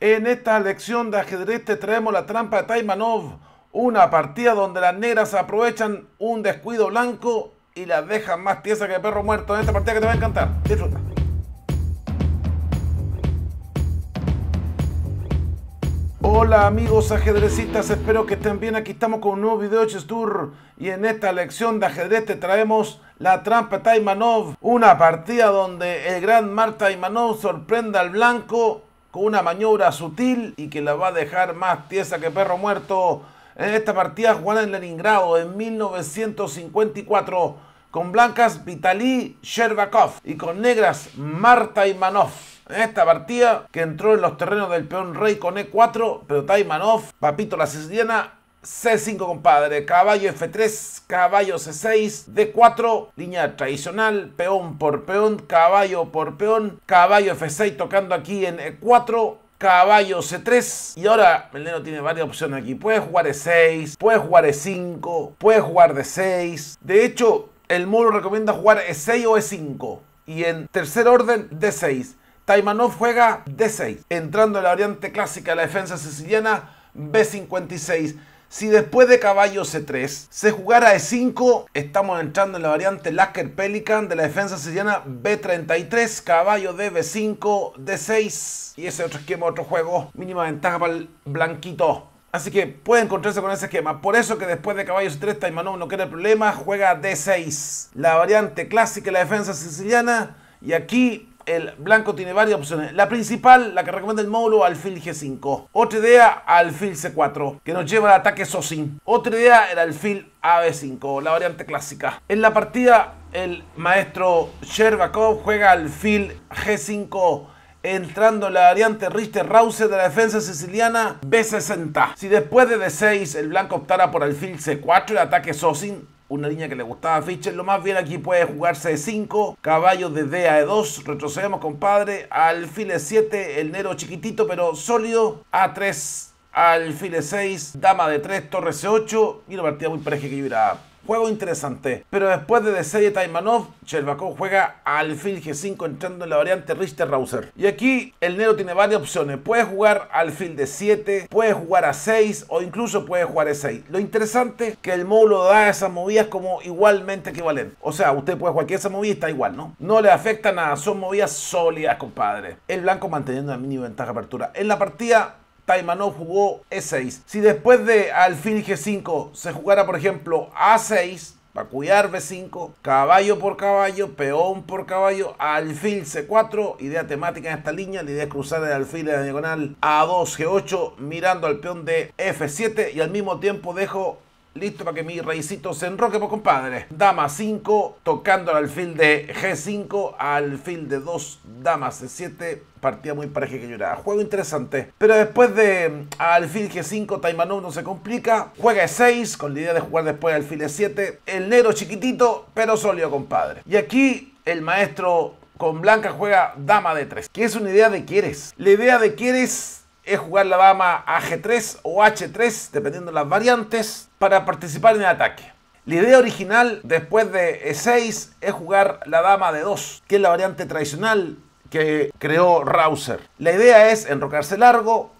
En esta lección de ajedrez te traemos la trampa de Taimanov, una partida donde las negras aprovechan un descuido blanco y las dejan más tiesa que perro muerto en esta partida que te va a encantar. Disfruta. Hola amigos ajedrecistas, espero que estén bien. Aquí estamos con un nuevo video de y en esta lección de ajedrez te traemos la trampa Taimanov, una partida donde el gran Marta Taimanov sorprende al blanco con una maniobra sutil y que la va a dejar más tiesa que perro muerto en esta partida jugada en Leningrado en 1954 con blancas Vitaly Sherbakov y con negras Marta Imanov. En esta partida que entró en los terrenos del peón rey con E4, pero Taimanov, Papito la Siciliana, C5, compadre, caballo F3, caballo C6, D4, línea tradicional, peón por peón, caballo por peón, caballo F6 tocando aquí en E4, caballo C3. Y ahora el no tiene varias opciones aquí. Puede jugar E6, puede jugar E5, puede jugar D6. De hecho, el muro recomienda jugar E6 o E5. Y en tercer orden, D6. Taimanov juega D6, entrando en la variante clásica de la defensa siciliana B56. Si después de caballo C3 se jugara E5, estamos entrando en la variante Lasker Pelican de la defensa siciliana B33, caballo de B5, D6 y ese otro esquema, otro juego. Mínima ventaja para el blanquito. Así que puede encontrarse con ese esquema. Por eso que después de caballo C3, Taimanov no quiere problema, juega D6. La variante clásica de la defensa siciliana. Y aquí el blanco tiene varias opciones. La principal, la que recomienda el módulo, alfil G5. Otra idea, alfil C4, que nos lleva al ataque SOSIN. Otra idea, el alfil AB5, la variante clásica. En la partida, el maestro Sherbakov juega alfil G5 entrando la variante Richter Rause de la defensa siciliana B60. Si después de D6 el blanco optara por alfil C4, el ataque Sosin una línea que le gustaba a Fischer. Lo más bien aquí puede jugarse de 5, caballos de D a E2. Retrocedemos, compadre. Alfil 7, el nero chiquitito pero sólido. A3, alfil 6, dama de 3, torre C8. Y una partida muy pareja que yo hubiera juego interesante. Pero después de time Taimanov, Chervakov juega al alfil G5 entrando en la variante Richter-Rauser. Y aquí el negro tiene varias opciones. Puede jugar alfil de 7, puede jugar a 6 o incluso puede jugar a 6 Lo interesante es que el módulo da esas movidas como igualmente equivalente. O sea, usted puede jugar aquí esa movida y está igual, ¿no? No le afecta nada, son movidas sólidas, compadre. El blanco manteniendo la mini ventaja de apertura. En la partida Taimanov jugó E6. Si después de alfil G5 se jugara, por ejemplo, A6, para cuidar B5, caballo por caballo, peón por caballo, alfil C4, idea temática en esta línea, la idea es cruzar el alfil de la diagonal A2, G8, mirando al peón de F7 y al mismo tiempo dejo Listo para que mi reycito se enroque, pues compadre. Dama 5, tocando al alfil de G5, alfil de 2, dama C7. Partida muy pareja que lloraba. Juego interesante. Pero después de mm, alfil G5, Taimanov no se complica. Juega E6, con la idea de jugar después alfil E7. El negro chiquitito, pero sólido, compadre. Y aquí el maestro con blanca juega dama de 3 Que es una idea de quieres. La idea de quieres es jugar la dama a G3 o H3, dependiendo las variantes, para participar en el ataque. La idea original después de E6 es jugar la dama de 2, que es la variante tradicional que creó Rauser. La idea es enrocarse largo,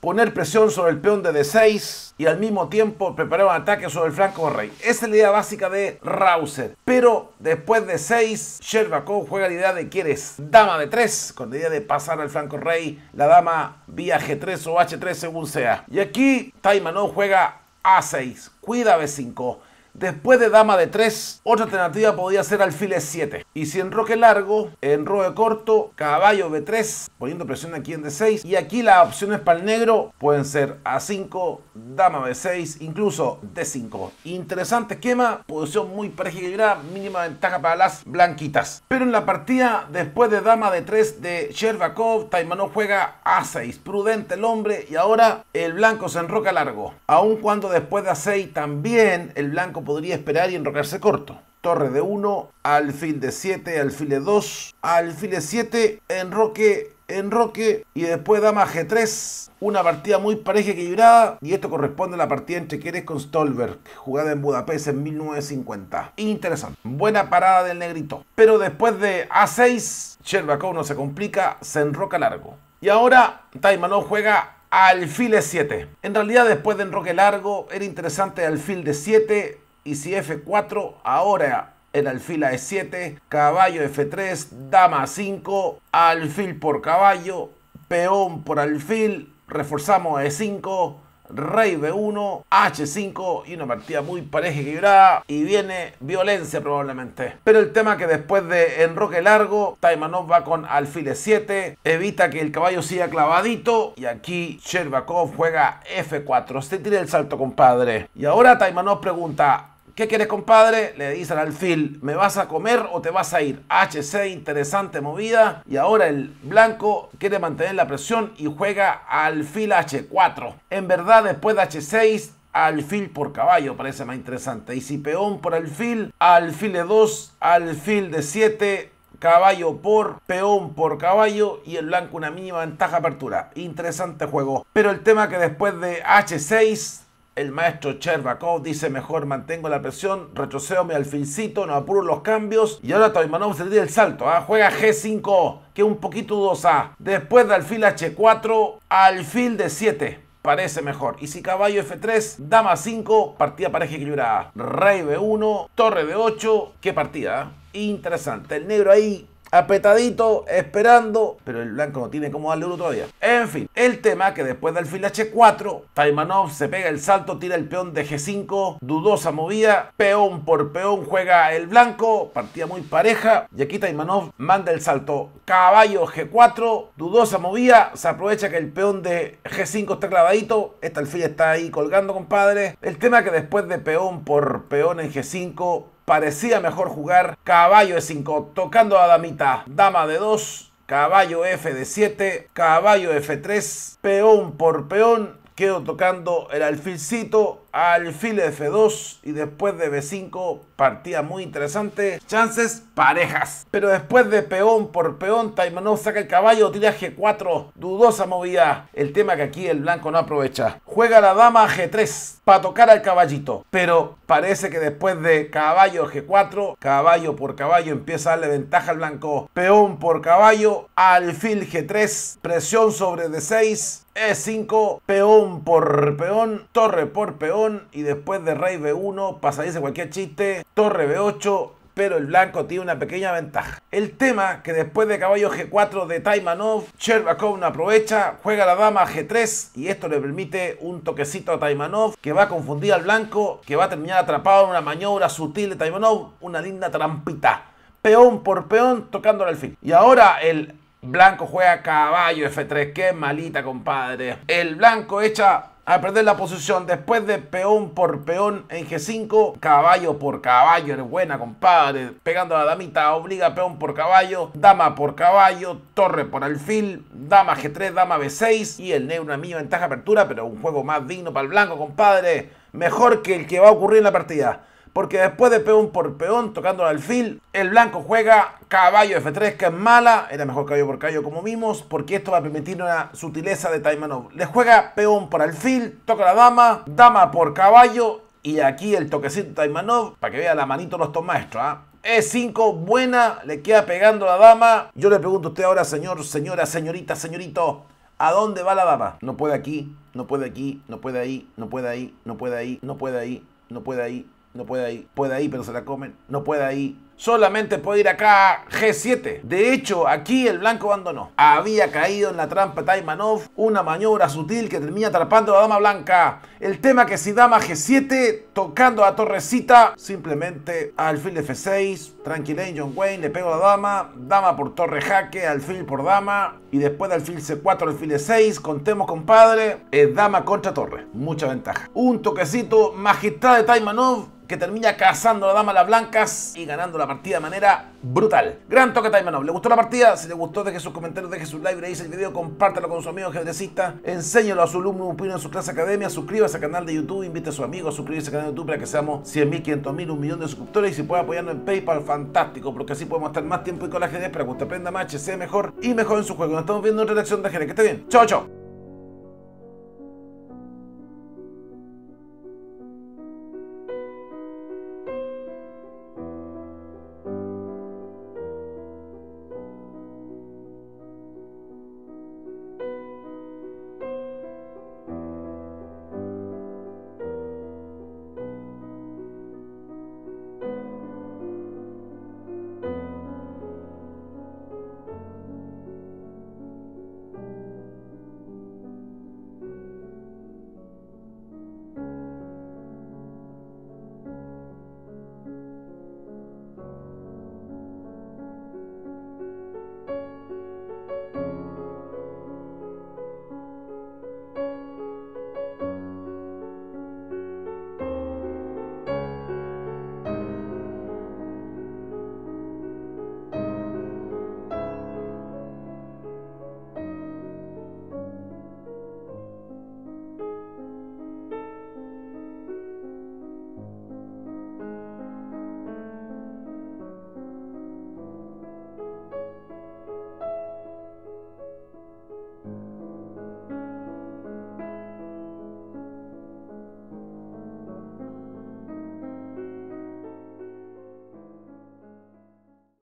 poner presión sobre el peón de D6 y al mismo tiempo preparar un ataque sobre el flanco rey. Esa es la idea básica de Rauser. Pero después de 6, Sherbakov juega la idea de que eres dama de 3, con la idea de pasar al flanco rey, la dama vía G3 o H3 según sea. Y aquí Taimanov juega A6, cuida B5. Después de dama de 3, otra alternativa podría ser alfil 7. Y si enroque largo, enroque corto, caballo B3, poniendo presión aquí en D6. Y aquí las opciones para el negro pueden ser A5, dama B6, incluso D5. Interesante esquema, posición muy pareja mínima ventaja para las blanquitas. Pero en la partida, después de dama de 3 de Shervakov, Taimanov juega A6. Prudente el hombre y ahora el blanco se enroca largo. Aun cuando después de A6 también el blanco podría esperar y enrocarse corto. Torre de 1, alfil de 7, alfil de 2, alfil de 7, enroque enroque y después dama G3. Una partida muy pareja equilibrada. Y esto corresponde a la partida entre Keres con Stolberg, jugada en Budapest en 1950. Interesante. Buena parada del negrito. Pero después de A6, Sherbakov no se complica, se enroca largo. Y ahora Taimanov juega alfil 7. En realidad después de enroque largo era interesante alfil de 7 y si F4, ahora el alfil a E7, caballo F3, dama 5, alfil por caballo, peón por alfil, reforzamos E5, rey B1, H5 y una partida muy pareja equilibrada y viene violencia probablemente. Pero el tema que después de enroque largo, Taimanov va con alfil E7, evita que el caballo siga clavadito y aquí Sherbakov juega F4. Se tira el salto compadre. Y ahora Taimanov pregunta, ¿Qué quieres, compadre? Le dice al alfil, ¿me vas a comer o te vas a ir? H6, interesante movida. Y ahora el blanco quiere mantener la presión y juega alfil H4. En verdad, después de H6, alfil por caballo, parece más interesante. Y si peón por alfil, alfil de 2, alfil de 7, caballo por peón por caballo y el blanco una mínima ventaja apertura. Interesante juego. Pero el tema que después de H6 el maestro Chervakov dice mejor mantengo la presión, retrocedo mi alfilcito no apuro los cambios. Y ahora Toimanov se el salto, ¿eh? juega G5, que un poquito dudosa. Después de alfil H4, alfil de 7 parece mejor. Y si caballo F3, dama 5, partida pareja equilibrada. Rey B1, torre B8, qué partida. ¿ah? Interesante. El negro ahí Apetadito, esperando, pero el blanco no tiene cómo darle uno todavía. En fin, el tema que después del alfil H4, Taimanov se pega el salto, tira el peón de G5, dudosa movida, peón por peón juega el blanco, partida muy pareja, y aquí Taimanov manda el salto, caballo G4, dudosa movida, se aprovecha que el peón de G5 está clavadito, esta alfil está ahí colgando, compadre. El tema que después de peón por peón en G5, parecía mejor jugar caballo de 5 tocando a damita, dama de 2, caballo f de 7, caballo f3, peón por peón, quedo tocando el alfilcito, alfil F2 y después de B5, partida muy interesante, chances parejas. Pero después de peón por peón, Taimanov saca el caballo, tira G4, dudosa movida. El tema que aquí el blanco no aprovecha. Juega la dama G3 para tocar al caballito, pero parece que después de caballo G4, caballo por caballo empieza a darle ventaja al blanco. Peón por caballo, alfil G3, presión sobre D6, E5, peón por peón, torre por peón y después de rey B1 Pasa pasadice cualquier chiste, torre B8, pero el blanco tiene una pequeña ventaja. El tema que después de caballo G4 de Taimanov, Cherbakov no aprovecha, juega la dama G3 y esto le permite un toquecito a Taimanov que va a confundir al blanco, que va a terminar atrapado en una maniobra sutil de Taimanov, una linda trampita. Peón por peón tocándole al fin. Y ahora el blanco juega caballo F3, que malita compadre. El blanco echa a perder la posición después de peón por peón en G5, caballo por caballo, es buena compadre, pegando a la damita, obliga peón por caballo, dama por caballo, torre por alfil, dama G3, dama B6 y el negro una mí ventaja apertura, pero un juego más digno para el blanco compadre, mejor que el que va a ocurrir en la partida porque después de peón por peón, tocando al alfil, el blanco juega caballo F3, que es mala, era mejor caballo por caballo como vimos, porque esto va a permitir una sutileza de Taimanov. Le juega peón por alfil, toca la dama, dama por caballo, y aquí el toquecito de Taimanov, para que vea la manito nuestro los ah ¿eh? E5, buena, le queda pegando la dama. Yo le pregunto a usted ahora, señor, señora, señorita, señorito, ¿a dónde va la dama? No puede aquí, no puede aquí, no puede ahí, no puede ahí, no puede ahí, no puede ahí, no puede ahí, no puede ahí, puede ahí, pero se la comen, no puede ahí, solamente puede ir acá G7. De hecho, aquí el blanco abandonó. Había caído en la trampa Taimanov, una maniobra sutil que termina atrapando a la dama blanca. El tema que si dama G7, tocando a torrecita, simplemente alfil F6, tranquila John Wayne, le pego a la dama, dama por torre jaque, alfil por dama, y después de alfil C4, alfil E6, contemos compadre, es dama contra torre. Mucha ventaja. Un toquecito magistral de Taimanov que termina cazando a la dama a las blancas y ganando la partida de manera brutal. Gran toque no ¿Le gustó la partida? Si le gustó, deje sus comentarios, deje su like, realice el video, compártelo con su amigo ajedrecista, enséñelo a su alumno, pino en su clase academia, suscríbase al canal de YouTube, invite a su amigo a suscribirse al canal de YouTube para que seamos 100.000, 500.000, un millón de suscriptores y si puede apoyarnos en PayPal, fantástico, porque así podemos estar más tiempo y con la GD, para que usted aprenda más, sea mejor y mejor en su juego. Nos estamos viendo en otra de gente Que esté bien. Chao, chao.